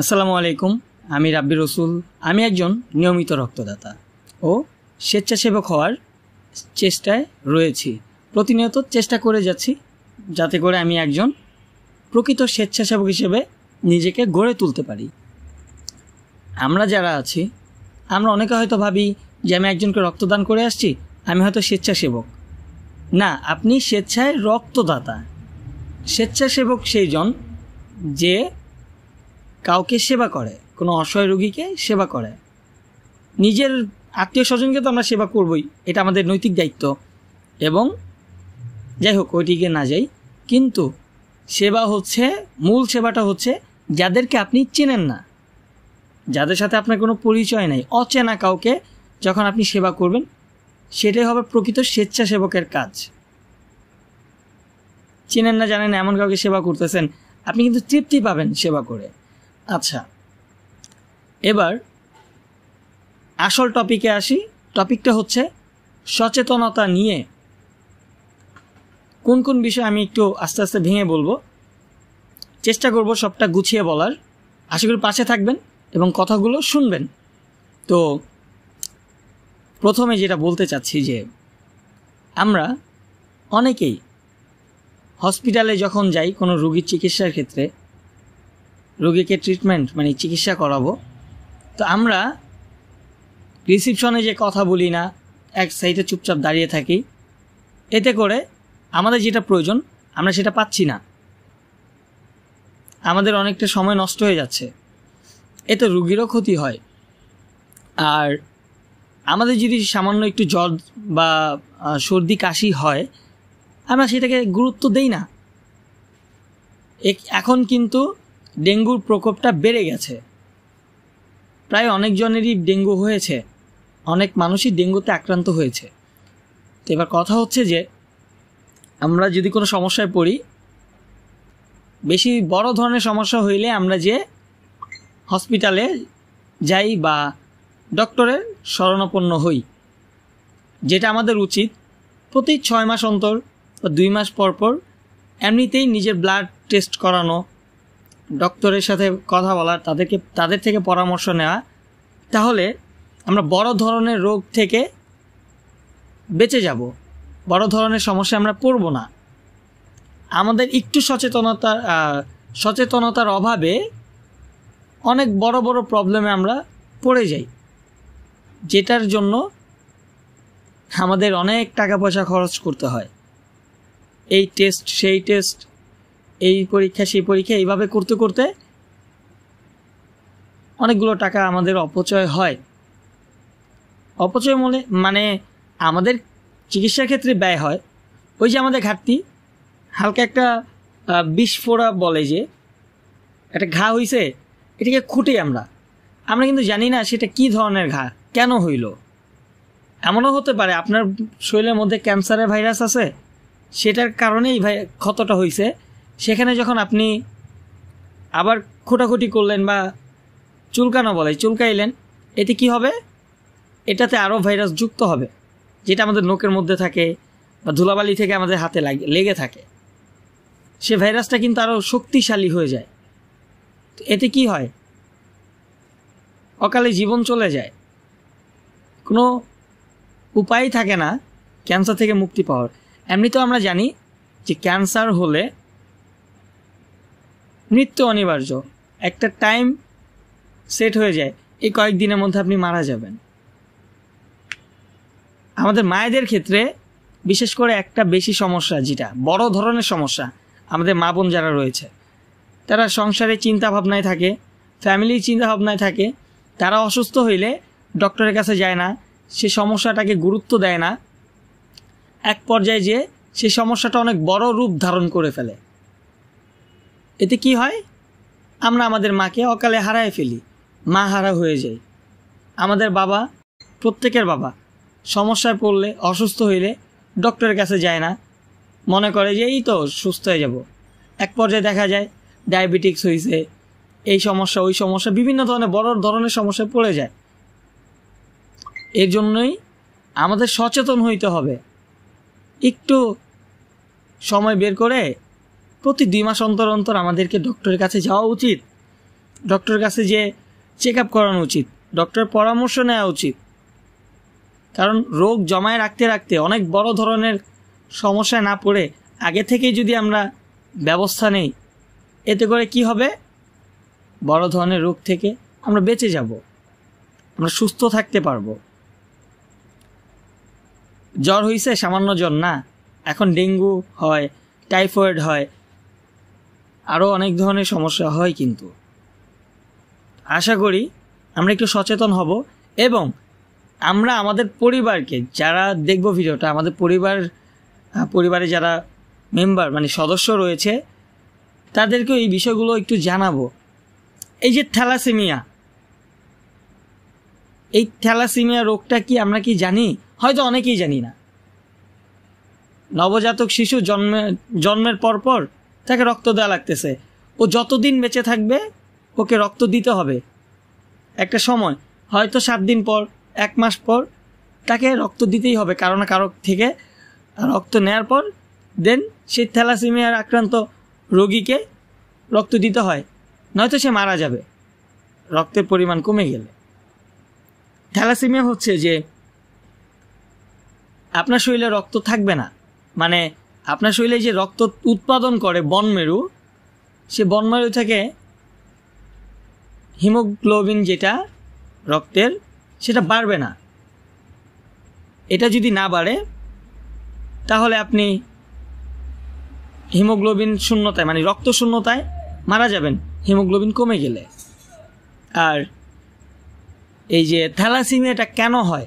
আসসালামু আলাইকুম আমি রাব্বি রসুল আমি একজন নিয়মিত রক্তদাতা ও স্বেচ্ছাসেবক হওয়ার চেষ্টায় রয়েছি প্রতিনিয়ত চেষ্টা করে যাচ্ছি যাতে করে আমি একজন প্রকৃত স্বেচ্ছাসেবক হিসেবে নিজেকে গড়ে তুলতে পারি আমরা যারা আছি আমরা অনেকে হয়তো ভাবি যে আমি একজনকে রক্তদান করে আসছি আমি হয়তো স্বেচ্ছাসেবক না আপনি স্বেচ্ছায় রক্তদাতা স্বেচ্ছাসেবক সেইজন যে কাউকে সেবা করে কোনো অসহায় রোগীকে সেবা করে নিজের আত্মীয় স্বজনকে তো আমরা সেবা করবই এটা আমাদের নৈতিক দায়িত্ব এবং যাই হোক ওইটিকে না যাই কিন্তু সেবা হচ্ছে মূল সেবাটা হচ্ছে যাদেরকে আপনি চেনেন না যাদের সাথে আপনার কোনো পরিচয় নেই অচেনা কাউকে যখন আপনি সেবা করবেন সেটাই হবে প্রকৃত স্বেচ্ছাসেবকের কাজ চেনেন না জানেন এমন কাউকে সেবা করতেছেন আপনি কিন্তু তৃপ্তি পাবেন সেবা করে আচ্ছা এবার আসল টপিকে আসি টপিকটা হচ্ছে সচেতনতা নিয়ে কোন কোন বিষয় আমি একটু আস্তে আস্তে ভেঙে বলবো চেষ্টা করব সবটা গুছিয়ে বলার আশা করি পাশে থাকবেন এবং কথাগুলো শুনবেন তো প্রথমে যেটা বলতে চাচ্ছি যে আমরা অনেকেই হসপিটালে যখন যাই কোনো রুগীর চিকিৎসার ক্ষেত্রে রোগীকে ট্রিটমেন্ট মানে চিকিৎসা করাবো তো আমরা রিসিপশনে যে কথা বলি না এক সাইডে চুপচাপ দাঁড়িয়ে থাকি এতে করে আমাদের যেটা প্রয়োজন আমরা সেটা পাচ্ছি না আমাদের অনেকটা সময় নষ্ট হয়ে যাচ্ছে এতে রুগীরও ক্ষতি হয় আর আমাদের যদি সামান্য একটু জ্বর বা সর্দি কাশি হয় আমরা সেটাকে গুরুত্ব দেই না এখন কিন্তু ডেঙ্গুর প্রকোপটা বেড়ে গেছে প্রায় অনেকজনেরই ডেঙ্গু হয়েছে অনেক মানুষই ডেঙ্গুতে আক্রান্ত হয়েছে তো এবার কথা হচ্ছে যে আমরা যদি কোনো সমস্যায় পড়ি বেশি বড় ধরনের সমস্যা হইলে আমরা যে হসপিটালে যাই বা ডক্টরের শরণাপন্ন হই যেটা আমাদের উচিত প্রতি ছয় মাস অন্তর বা দুই মাস পর পর এমনিতেই নিজের ব্লাড টেস্ট করানো ডক্টরের সাথে কথা বলা তাদেরকে তাদের থেকে পরামর্শ নেওয়া তাহলে আমরা বড় ধরনের রোগ থেকে বেঁচে যাব বড় ধরনের সমস্যা আমরা পড়ব না আমাদের একটু সচেতনতার সচেতনতার অভাবে অনেক বড় বড় প্রবলেমে আমরা পড়ে যাই যেটার জন্য আমাদের অনেক টাকা পয়সা খরচ করতে হয় এই টেস্ট সেই টেস্ট এই পরীক্ষা সেই পরীক্ষা এইভাবে করতে করতে অনেকগুলো টাকা আমাদের অপচয় হয় অপচয় মূলে মানে আমাদের চিকিৎসার ক্ষেত্রে ব্যয় হয় ওই যে আমাদের ঘাটতি হালকা একটা বিস্ফোরা বলে যে একটা ঘা হইছে এটাকে খুঁটি আমরা আমরা কিন্তু জানি না সেটা কি ধরনের ঘা কেন হইল এমনও হতে পারে আপনার শরীরের মধ্যে ক্যান্সারের ভাইরাস আছে সেটার কারণেই ভাই ক্ষতটা হয়েছে সেখানে যখন আপনি আবার খোটাখুটি করলেন বা চুলকানো বলে চুলকাইলেন এতে কি হবে এটাতে আরও ভাইরাস যুক্ত হবে যেটা আমাদের নোকের মধ্যে থাকে বা ধুলাবালি থেকে আমাদের হাতে লাগে লেগে থাকে সে ভাইরাসটা কিন্তু আরও শক্তিশালী হয়ে যায় তো এতে কি হয় অকালে জীবন চলে যায় কোনো উপায় থাকে না ক্যান্সার থেকে মুক্তি পাওয়ার এমনিতেও আমরা জানি যে ক্যান্সার হলে মৃত্যু অনিবার্য একটা টাইম সেট হয়ে যায় এই কয়েকদিনের মধ্যে আপনি মারা যাবেন আমাদের মায়েদের ক্ষেত্রে বিশেষ করে একটা বেশি সমস্যা যেটা বড় ধরনের সমস্যা আমাদের মা বোন যারা রয়েছে তারা সংসারে চিন্তাভাবনায় থাকে ফ্যামিলির চিন্তাভাবনায় থাকে তারা অসুস্থ হইলে ডক্টরের কাছে যায় না সে সমস্যাটাকে গুরুত্ব দেয় না এক পর্যায়ে যে সে সমস্যাটা অনেক বড় রূপ ধারণ করে ফেলে এতে কি হয় আমরা আমাদের মাকে অকালে হারায় ফেলি মা হারা হয়ে যাই আমাদের বাবা প্রত্যেকের বাবা সমস্যায় পড়লে অসুস্থ হইলে ডক্টরের কাছে যায় না মনে করে যে এই তো সুস্থ হয়ে যাব এক পর্যায়ে দেখা যায় ডায়াবেটিক্স হয়েছে এই সমস্যা ওই সমস্যা বিভিন্ন ধরনের বড় ধরনের সমস্যায় পড়ে যায় এর জন্যই আমাদের সচেতন হইতে হবে একটু সময় বের করে প্রতি দুই মাস অন্তর অন্তর আমাদেরকে ডক্টরের কাছে যাওয়া উচিত ডক্টরের কাছে যে চেক আপ করানো উচিত ডক্টরের পরামর্শ নেওয়া উচিত কারণ রোগ জমায় রাখতে রাখতে অনেক বড় ধরনের সমস্যায় না পড়ে আগে থেকেই যদি আমরা ব্যবস্থা নেই এতে করে কি হবে বড় ধরনের রোগ থেকে আমরা বেঁচে যাব আমরা সুস্থ থাকতে পারবো জ্বর হয়েছে সামান্য জ্বর না এখন ডেঙ্গু হয় টাইফয়েড হয় আরও অনেক ধরনের সমস্যা হয় কিন্তু আশা করি আমরা একটু সচেতন হব এবং আমরা আমাদের পরিবারকে যারা দেখব ভিডিওটা আমাদের পরিবার পরিবারে যারা মেম্বার মানে সদস্য রয়েছে তাদেরকেও এই বিষয়গুলো একটু জানাবো এই যে থ্যালাসেমিয়া এই থ্যালাসেমিয়া রোগটা কি আমরা কি জানি হয়তো অনেকেই জানি না নবজাতক শিশু জন্মে জন্মের পরপর তাকে রক্ত দেওয়া লাগতেছে ও যতদিন বেঁচে থাকবে ওকে রক্ত দিতে হবে একটা সময় হয়তো সাত দিন পর এক মাস পর তাকে রক্ত দিতেই হবে কারো না কারো থেকে রক্ত নেয়ার পর দেন সেই থ্যালাসিমিয়ার আক্রান্ত রোগীকে রক্ত দিতে হয় নয়তো সে মারা যাবে রক্তের পরিমাণ কমে গেলে থ্যালাসিমিয়া হচ্ছে যে আপনার শরীরে রক্ত থাকবে না মানে আপনার শরীরে যে রক্ত উৎপাদন করে বনমেরু সে বনমেরু থেকে হিমোগ্লোবিন যেটা রক্তের সেটা বাড়বে না এটা যদি না বাড়ে তাহলে আপনি হিমোগ্লোবিন শূন্যতায় মানে রক্ত শূন্যতায় মারা যাবেন হিমোগ্লোবিন কমে গেলে আর এই যে থ্যালাসিমিয়াটা কেন হয়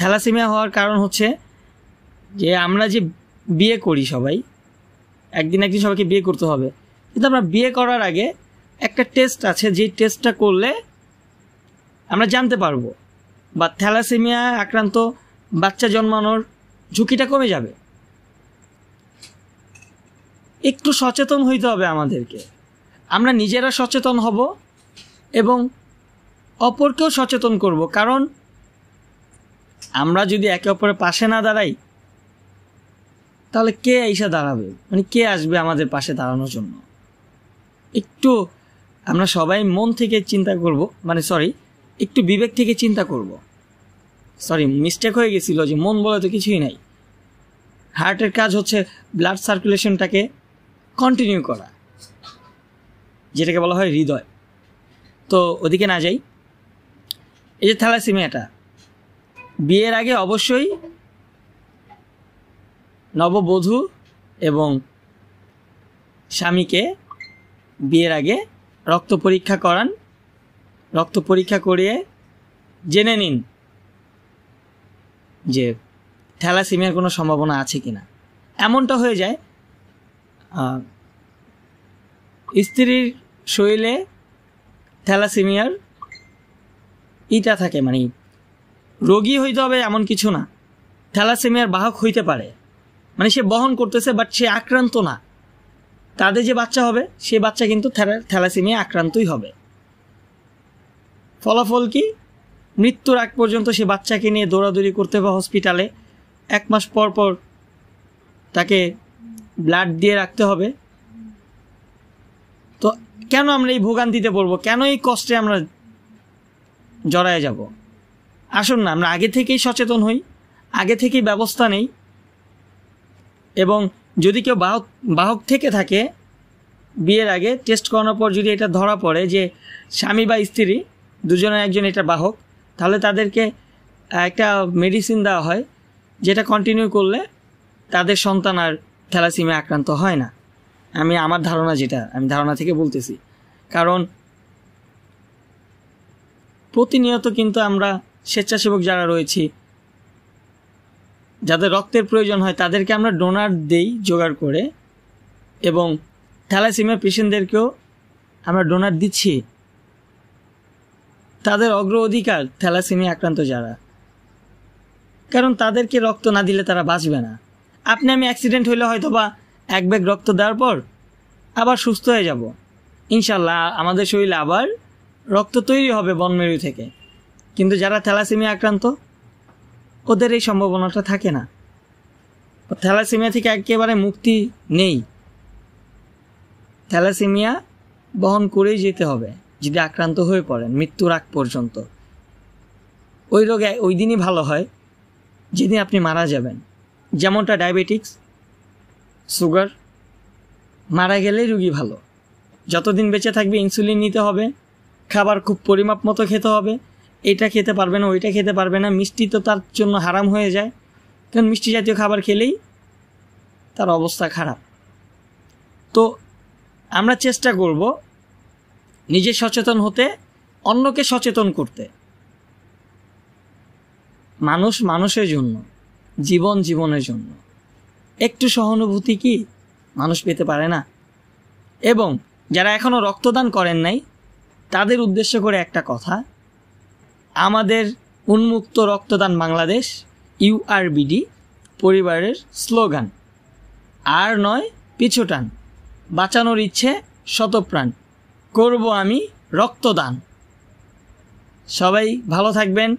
থ্যালাসিমিয়া হওয়ার কারণ হচ্ছে যে আমরা যে বিয়ে করি সবাই একদিন একদিন সবাইকে বিয়ে করতে হবে কিন্তু আমরা বিয়ে করার আগে একটা টেস্ট আছে যে টেস্টটা করলে আমরা জানতে পারবো বা থ্যালাসেমিয়া আক্রান্ত বাচ্চা জন্মানোর ঝুঁকিটা কমে যাবে একটু সচেতন হইতে হবে আমাদেরকে আমরা নিজেরা সচেতন হব এবং অপরকেও সচেতন করব কারণ আমরা যদি একে অপরের পাশে না দাঁড়াই তাহলে কে এসে দাঁড়াবে মানে কে আসবে আমাদের পাশে দাঁড়ানোর জন্য একটু আমরা সবাই মন থেকে চিন্তা করব মানে সরি একটু বিবেক থেকে চিন্তা করব সরি মিস্টেক হয়ে গেছিল যে মন বলে তো কিছুই নাই হার্টের কাজ হচ্ছে ব্লাড সার্কুলেশনটাকে কন্টিনিউ করা যেটাকে বলা হয় হৃদয় তো ওদিকে না যাই এই যে থ্যালাসিমিয়াটা বিয়ের আগে অবশ্যই নববধূ এবং স্বামীকে বিয়ের আগে রক্ত পরীক্ষা করান রক্ত পরীক্ষা করিয়ে জেনে নিন যে থ্যালাসিমিয়ার কোনো সম্ভাবনা আছে কি না এমনটা হয়ে যায় স্ত্রীর শরীরে থ্যালাসিমিয়ার ইটা থাকে মানে রোগী হইতে হবে এমন কিছু না থ্যালাসিমিয়ার বাহক হইতে পারে মানে সে বহন করতেছে বাট সে আক্রান্ত না তাদের যে বাচ্চা হবে সে বাচ্চা কিন্তু থ্যালাসেমিয়া আক্রান্তই হবে ফলাফল কি মৃত্যুর আগ পর্যন্ত সে বাচ্চাকে নিয়ে দৌড়াদৌড়ি করতে হবে হসপিটালে এক মাস পর পর তাকে ব্লাড দিয়ে রাখতে হবে তো কেন আমরা এই ভোগান্তিতে পড়বো কেন এই কষ্টে আমরা জড়ায় যাব আসুন না আমরা আগে থেকেই সচেতন হই আগে থেকেই ব্যবস্থা নেই এবং যদি কেউ বাহক বাহক থেকে থাকে বিয়ের আগে টেস্ট করানোর পর যদি এটা ধরা পড়ে যে স্বামী বা স্ত্রী দুজনে একজন এটা বাহক তাহলে তাদেরকে একটা মেডিসিন দেওয়া হয় যেটা কন্টিনিউ করলে তাদের সন্তান আর থ্যালাসিমে আক্রান্ত হয় না আমি আমার ধারণা যেটা আমি ধারণা থেকে বলতেছি কারণ প্রতিনিয়ত কিন্তু আমরা স্বেচ্ছাসেবক যারা রয়েছি যাদের রক্তের প্রয়োজন হয় তাদেরকে আমরা ডোনার দেই জোগাড় করে এবং থ্যালাসিমিয়া পেশেন্টদেরকেও আমরা ডোনার দিচ্ছি তাদের অগ্র অধিকার থ্যালাসিমিয়া আক্রান্ত যারা কারণ তাদেরকে রক্ত না দিলে তারা বাঁচবে না আপনি আমি অ্যাক্সিডেন্ট হইলে হয়তো বা এক ব্যাগ রক্ত দেওয়ার পর আবার সুস্থ হয়ে যাব ইনশাল্লাহ আমাদের শরীরে আবার রক্ত তৈরি হবে বনমেরু থেকে কিন্তু যারা থ্যালাসিমিয়া আক্রান্ত ওদের এই সম্ভাবনাটা থাকে না থ্যালাসেমিয়া থেকে একেবারে মুক্তি নেই থ্যালাসেমিয়া বহন করেই যেতে হবে যদি আক্রান্ত হয়ে পড়েন মৃত্যুর আগ পর্যন্ত ওই রোগে ওই দিনই ভালো হয় যেদিন আপনি মারা যাবেন যেমনটা ডায়াবেটিক্স সুগার মারা গেলে রুগী ভালো যতদিন বেঁচে থাকবে ইনসুলিন নিতে হবে খাবার খুব পরিমাপ মতো খেতে হবে এটা খেতে পারবে না ওইটা খেতে পারবে না মিষ্টি তো তার জন্য হারাম হয়ে যায় কারণ মিষ্টি জাতীয় খাবার খেলেই তার অবস্থা খারাপ তো আমরা চেষ্টা করব নিজে সচেতন হতে অন্যকে সচেতন করতে মানুষ মানুষের জন্য জীবন জীবনের জন্য একটু সহানুভূতি কি মানুষ পেতে পারে না এবং যারা এখনও রক্তদান করেন নাই তাদের উদ্দেশ্য করে একটা কথা আমাদের উন্মুক্ত রক্তদান বাংলাদেশ ইউআরবিডি পরিবারের স্লোগান আর নয় পিছুটান বাঁচানোর ইচ্ছে শতপ্রাণ করব আমি রক্তদান সবাই ভালো থাকবেন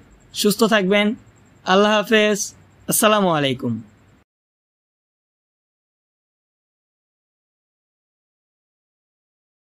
সুস্থ থাকবেন আল্লাহ হাফেজ আসসালামু আলাইকুম